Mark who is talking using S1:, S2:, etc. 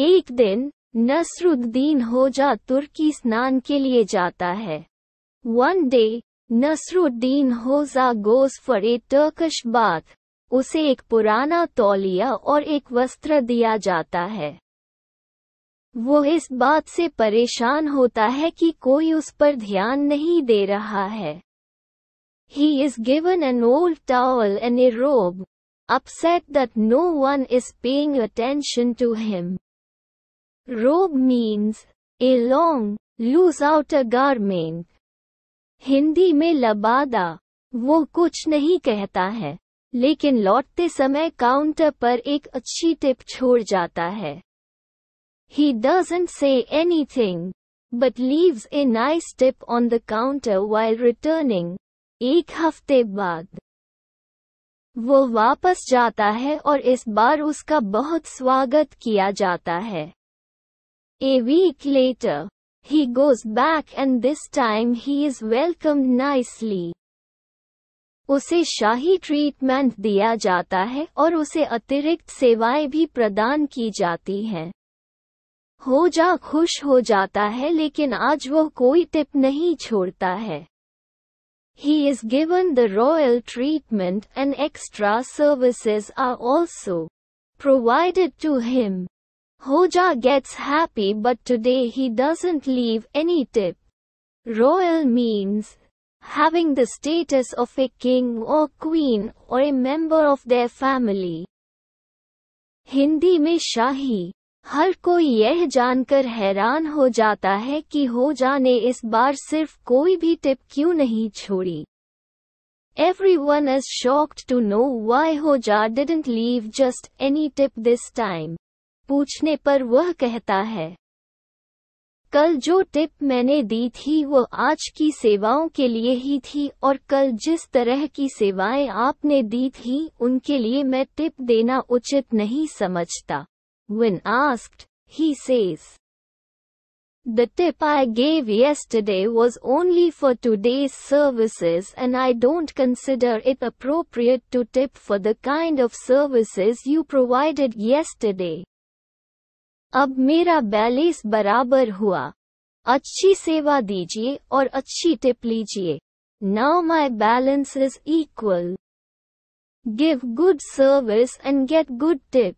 S1: एक दिन नसरुद्दीन होजा तुर्की स्नान के लिए जाता है one day Nasruddin Hoja goes for a Turkish bath उसे एक पुराना तौलिया और एक वस्त्र दिया जाता है वो इस बात से परेशान होता है कि कोई उस पर ध्यान नहीं दे रहा है He is given an old towel and a robe, upset that no one is paying attention to him. Robe Robe a long loose outer garment. Hindi में लबादा वो कुछ नहीं कहता है लेकिन लौटते समय काउंटर पर एक अच्छी टिप छोड़ जाता है he doesn't say anything but leaves a nice tip on the counter while returning एक हफ्ते बाद वो वापस जाता है और इस बार उसका बहुत स्वागत किया जाता है A week later, he goes back and this time he is welcomed nicely. उसे शाही ट्रीटमेंट दिया जाता है और उसे अतिरिक्त सेवाएं भी प्रदान की जाती हैं। हो जा खुश हो जाता है लेकिन आज वो कोई टिप नहीं छोड़ता है he is given the royal treatment and extra services are also provided to him Hoja gets happy but today he doesn't leave any tip. Royal means having the status of a king or queen or a member of their family. Hindi में शाही हर कोई यह जानकर हैरान हो जाता है कि होजा ने इस बार सिर्फ कोई भी टिप क्यों नहीं छोड़ी Everyone is shocked to know why Hoja didn't leave just any tip this time. पूछने पर वह कहता है कल जो टिप मैंने दी थी वो आज की सेवाओं के लिए ही थी और कल जिस तरह की सेवाएं आपने दी थी उनके लिए मैं टिप देना उचित नहीं समझता when asked he says the tip I gave yesterday was only for to today's services and I don't consider it appropriate to tip for the kind of services you provided yesterday. अब मेरा balance बराबर हुआ अच्छी सेवा दीजिए और अच्छी tip लीजिए now my balance is equal give good service and get good tip